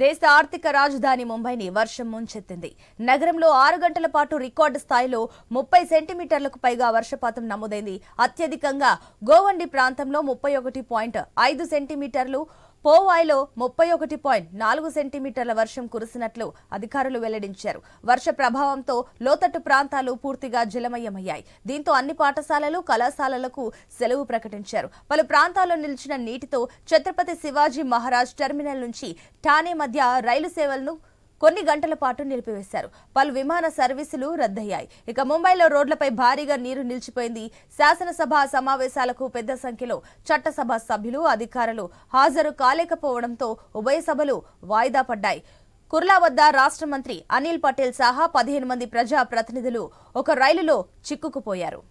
దేశ ఆర్థిక రాజధాని ముంబైని వర్షం ముంచెత్తింది నగరంలో ఆరు గంటల పాటు రికార్డు స్థాయిలో ముప్పై సెంటీమీటర్లకు పైగా వర్షపాతం నమోదైంది అత్యధికంగా గోవండి ప్రాంతంలో ముప్పై ఒకటి పాయింట్ ఐదు సెంటీమీటర్లు పోవాయిలో ముప్పై ఒకటి పాయింట్ నాలుగు సెంటీమీటర్ల వర్షం కురిసినట్లు అధికారులు వెల్లడించారు వర్ష ప్రభావంతో లోతట్టు ప్రాంతాలు పూర్తిగా జలమయమయ్యాయి దీంతో అన్ని పాఠశాలలు కళాశాలలకు సెలవు ప్రకటించారు పలు ప్రాంతాల్లో నిలిచిన నీటితో ఛత్రపతి శివాజీ మహారాజ్ టెర్మినల్ నుంచి ఠానే మధ్య రైలు సేవలను కొన్ని గంటల పాటు నిలిపివేశారు పలు విమాన సర్వీసులు రద్దయ్యాయి ఇక ముంబైలో రోడ్లపై భారీగా నీరు నిలిచిపోయింది శాసనసభ సమావేశాలకు పెద్ద సంఖ్యలో చట్టసభ సభ్యులు అధికారులు హాజరు కాలేకపోవడంతో ఉభయ సభలు వాయిదా పడ్డాయి కుర్లా వద్ద రాష్ట్ర మంత్రి అనిల్ పటేల్ సహా పదిహేను మంది ప్రజా ప్రతినిధులు ఒక రైలులో చిక్కుకుపోయారు